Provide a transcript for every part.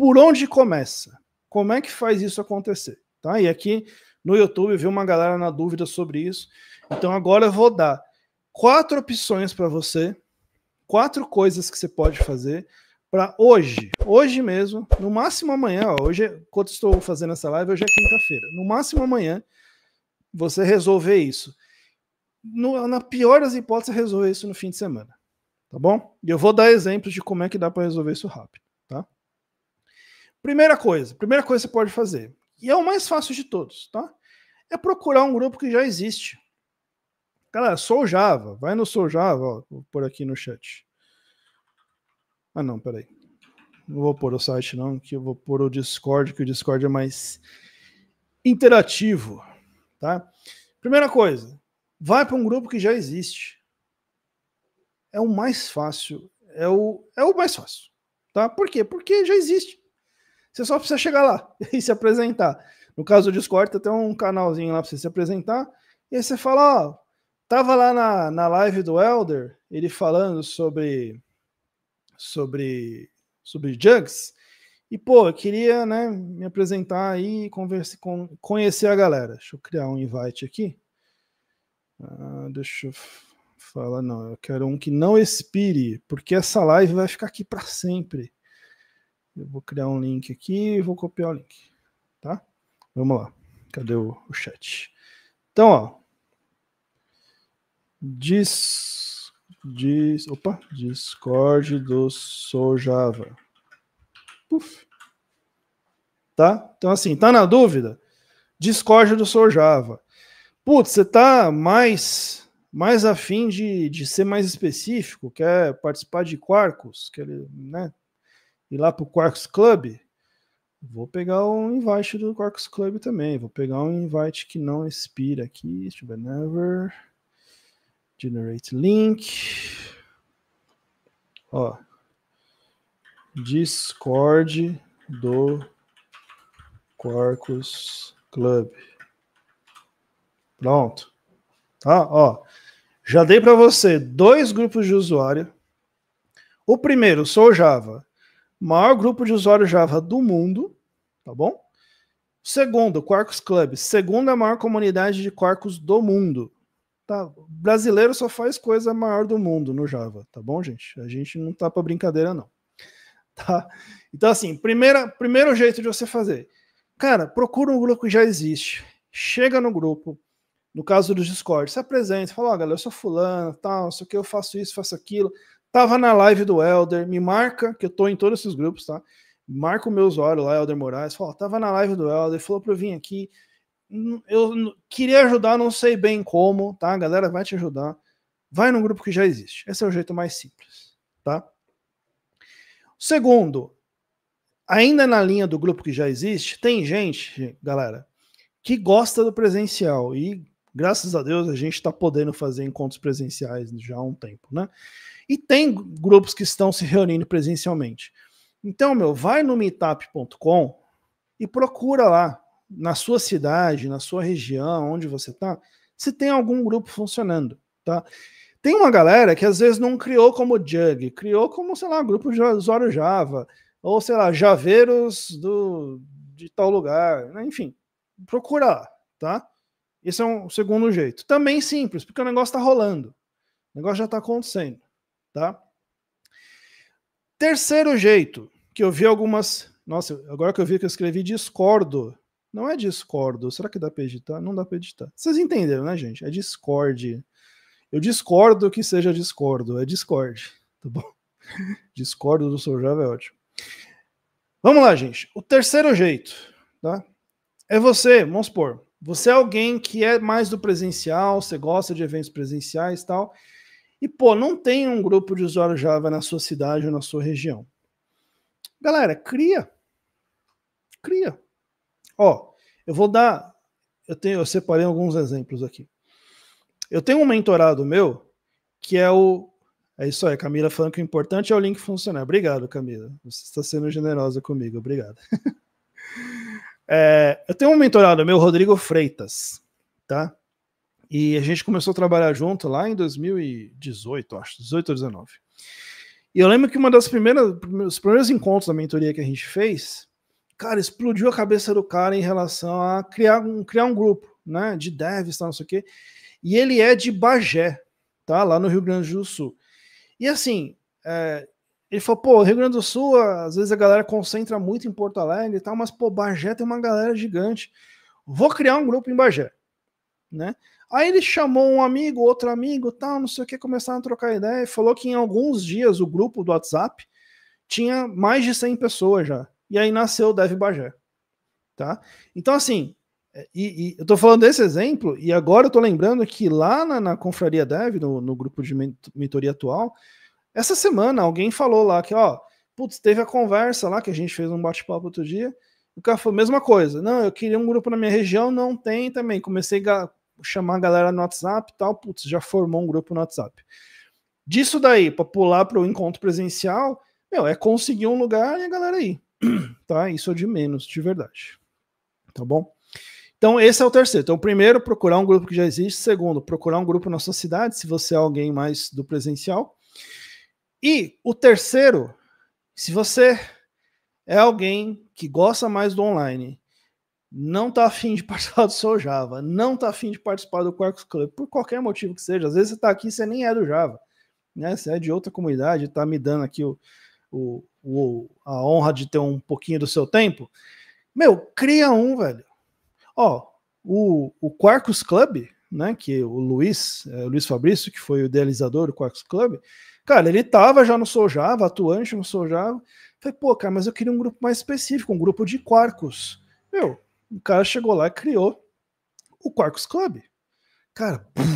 Por onde começa? Como é que faz isso acontecer? Tá? E aqui no YouTube viu uma galera na dúvida sobre isso. Então agora eu vou dar quatro opções para você, quatro coisas que você pode fazer para hoje, hoje mesmo, no máximo amanhã, ó, hoje, enquanto estou fazendo essa live, hoje é quinta-feira, no máximo amanhã, você resolver isso. No, na pior das hipóteses, resolver isso no fim de semana, tá bom? E eu vou dar exemplos de como é que dá para resolver isso rápido. Primeira coisa, primeira coisa que você pode fazer, e é o mais fácil de todos, tá? É procurar um grupo que já existe. Galera, sou Java, vai no Sou Java, ó, vou pôr aqui no chat. Ah, não, peraí. Não vou pôr o site, não, que eu vou pôr o Discord, que o Discord é mais interativo, tá? Primeira coisa, vai para um grupo que já existe. É o mais fácil, é o, é o mais fácil, tá? Por quê? Porque já existe. Você só precisa chegar lá e se apresentar. No caso do Discord, tem um canalzinho lá para você se apresentar. E aí você fala, ó, tava lá na, na live do Elder, ele falando sobre sobre sobre Jugs. E pô, eu queria, né, me apresentar aí e converse, conhecer a galera. Deixa eu criar um invite aqui. Ah, deixa eu falar, não, eu quero um que não expire, porque essa live vai ficar aqui para sempre. Eu vou criar um link aqui e vou copiar o link, tá? Vamos lá. Cadê o, o chat? Então, ó. Diz, diz, opa, Discord do Sojava. Puf. Tá? Então assim, tá na dúvida? Discord do Sojava. Putz, você tá mais mais afim de, de ser mais específico, quer participar de Quarkus, quer, né, ir lá para o Quarks Club, vou pegar um invite do Quarks Club também. Vou pegar um invite que não expira aqui. Deixa never. Generate link. Ó. Discord do Quarkus Club. Pronto. Tá, ó. Já dei para você dois grupos de usuário. O primeiro, sou Java maior grupo de usuários Java do mundo, tá bom? Segundo, Quarkus Club, segunda maior comunidade de Quarkus do mundo. Tá? brasileiro só faz coisa maior do mundo no Java, tá bom, gente? A gente não tá para brincadeira não. Tá? Então assim, primeira, primeiro jeito de você fazer. Cara, procura um grupo que já existe. Chega no grupo, no caso do Discord, se apresenta, fala, ó, oh, galera, eu sou fulano, tal, não sei o que, eu faço isso, faço aquilo. Tava na live do Elder, me marca, que eu tô em todos esses grupos, tá? Marca o meu usuário lá, Elder Moraes, fala, tava na live do Elder, falou pra eu vir aqui. Eu queria ajudar, não sei bem como, tá? A galera vai te ajudar. Vai num grupo que já existe. Esse é o jeito mais simples, tá? Segundo, ainda na linha do grupo que já existe, tem gente, galera, que gosta do presencial e Graças a Deus a gente está podendo fazer encontros presenciais já há um tempo, né? E tem grupos que estão se reunindo presencialmente. Então, meu, vai no meetup.com e procura lá, na sua cidade, na sua região, onde você está, se tem algum grupo funcionando, tá? Tem uma galera que às vezes não criou como Jug, criou como, sei lá, grupo de usuário Java, ou sei lá, Javeiros do, de tal lugar, né? enfim, procura lá, tá? Esse é um segundo jeito. Também simples, porque o negócio está rolando. O negócio já está acontecendo, tá? Terceiro jeito, que eu vi algumas. Nossa, agora que eu vi que eu escrevi discordo. Não é discordo. Será que dá para editar? Não dá para editar. Vocês entenderam, né, gente? É discord. Eu discordo que seja discordo. É discord, tá bom? discordo do seu Java é ótimo. Vamos lá, gente. O terceiro jeito, tá? É você, vamos supor, você é alguém que é mais do presencial, você gosta de eventos presenciais e tal, e pô, não tem um grupo de usuário Java na sua cidade ou na sua região. Galera, cria. Cria. Ó, eu vou dar. Eu, tenho, eu separei alguns exemplos aqui. Eu tenho um mentorado meu que é o. É isso aí, Camila falando que o importante é o link funcionar. Obrigado, Camila. Você está sendo generosa comigo, obrigado. É, eu tenho um mentorado meu, Rodrigo Freitas, tá? E a gente começou a trabalhar junto lá em 2018, acho, 18 ou 19. E eu lembro que uma das primeiras, os primeiros encontros da mentoria que a gente fez, cara, explodiu a cabeça do cara em relação a criar um, criar um grupo, né? De devs, tal, não sei o quê. E ele é de Bagé, tá? Lá no Rio Grande do Sul. E assim, é, ele falou, pô, Rio Grande do Sul, às vezes a galera concentra muito em Porto Alegre e tal, mas, pô, Bagé tem uma galera gigante. Vou criar um grupo em Bagé, né? Aí ele chamou um amigo, outro amigo, tal, não sei o que, começaram a trocar ideia e falou que em alguns dias o grupo do WhatsApp tinha mais de 100 pessoas já. E aí nasceu o Dev Bagé, tá? Então, assim, é, e, e, eu tô falando desse exemplo e agora eu tô lembrando que lá na, na Confraria Dev, no, no grupo de mentoria atual, essa semana alguém falou lá que, ó, putz, teve a conversa lá que a gente fez um bate-papo outro dia. O cara falou, mesma coisa. Não, eu queria um grupo na minha região, não tem também. Comecei a chamar a galera no WhatsApp e tal. Putz, já formou um grupo no WhatsApp. Disso daí, para pular para o encontro presencial, meu, é conseguir um lugar e a galera aí. tá? Isso é de menos, de verdade. Tá bom? Então, esse é o terceiro. Então, primeiro, procurar um grupo que já existe. Segundo, procurar um grupo na sua cidade, se você é alguém mais do presencial. E o terceiro, se você é alguém que gosta mais do online, não está afim de participar do seu Java, não está afim de participar do Quarkus Club, por qualquer motivo que seja, às vezes você está aqui e você nem é do Java, né? você é de outra comunidade, está me dando aqui o, o, o, a honra de ter um pouquinho do seu tempo, meu, cria um, velho. Ó, o, o Quarkus Club, né, que o Luiz, é, o Luiz Fabrício, que foi o idealizador do Quarkus Club, Cara, ele tava já no Soljava, atuante no Soljava. Falei, pô, cara, mas eu queria um grupo mais específico, um grupo de Quarkus. Meu, o cara chegou lá e criou o Quarkus Club. Cara, puf.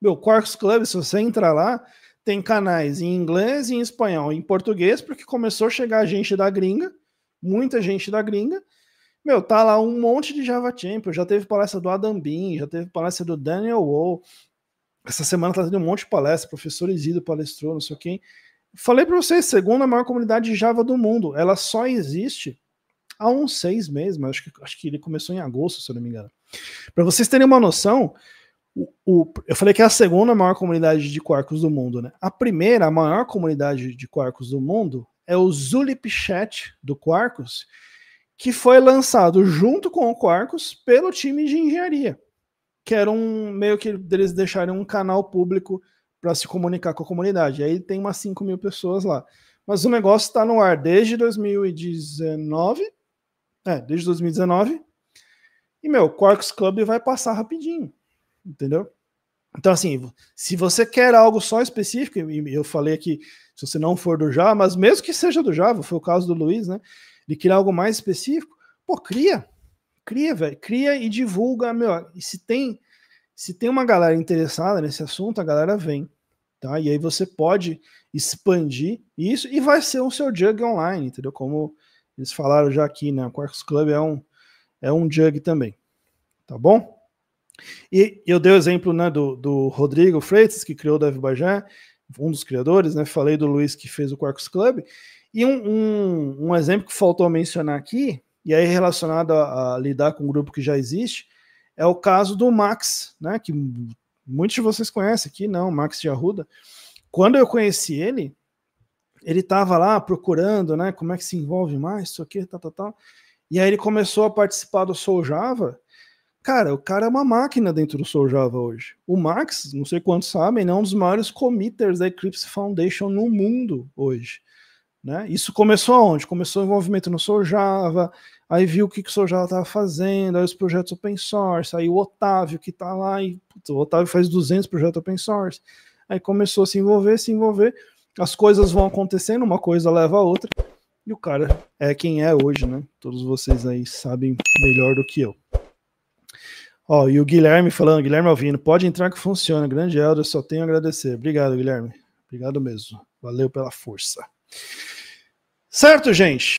meu, Quarkus Club, se você entrar lá, tem canais em inglês, em espanhol, em português, porque começou a chegar gente da gringa, muita gente da gringa. Meu, tá lá um monte de Java Champion, já teve palestra do Adam Bean, já teve palestra do Daniel Wall, essa semana tá tendo um monte de palestra, professor ido palestrou, não sei quem. Falei para vocês, segunda maior comunidade Java do mundo. Ela só existe há uns seis meses, mas acho que, acho que ele começou em agosto, se eu não me engano. Para vocês terem uma noção, o, o, eu falei que é a segunda maior comunidade de quarkus do mundo, né? A primeira, a maior comunidade de quarkus do mundo é o Zulip Chat do Quarkus, que foi lançado junto com o Quarkus pelo time de engenharia que era um meio que eles deixarem um canal público para se comunicar com a comunidade. Aí tem umas 5 mil pessoas lá. Mas o negócio está no ar desde 2019. É, desde 2019. E, meu, Quarks Club vai passar rapidinho. Entendeu? Então, assim, se você quer algo só específico, e eu falei aqui, se você não for do Java, mas mesmo que seja do Java, foi o caso do Luiz, né? De criar algo mais específico, pô, cria, Cria, velho. Cria e divulga, meu. E se tem, se tem uma galera interessada nesse assunto, a galera vem. Tá? E aí você pode expandir isso e vai ser o seu jug online, entendeu? Como eles falaram já aqui, né? O Quarks Club é um, é um jug também. Tá bom? E eu dei o exemplo né, do, do Rodrigo Freitas, que criou o Dev Bajan, um dos criadores, né? Falei do Luiz que fez o Quarks Club. E um, um, um exemplo que faltou mencionar aqui e aí relacionado a, a lidar com um grupo que já existe, é o caso do Max, né? Que muitos de vocês conhecem aqui, não, Max de Arruda. Quando eu conheci ele, ele estava lá procurando, né? Como é que se envolve mais, isso aqui, tal, tal, tal. E aí ele começou a participar do Soul Java. Cara, o cara é uma máquina dentro do Soul Java hoje. O Max, não sei quantos sabem, é um dos maiores committers da Eclipse Foundation no mundo hoje. Né? Isso começou aonde? Começou o envolvimento no Soul Java, aí viu o que, que o Sojala estava fazendo, aí os projetos open source, aí o Otávio que está lá, e putz, o Otávio faz 200 projetos open source, aí começou a se envolver, se envolver, as coisas vão acontecendo, uma coisa leva a outra, e o cara é quem é hoje, né? Todos vocês aí sabem melhor do que eu. Ó, e o Guilherme falando, Guilherme Alvino, pode entrar que funciona, grande Helder, só tenho a agradecer. Obrigado, Guilherme. Obrigado mesmo. Valeu pela força. Certo, gente?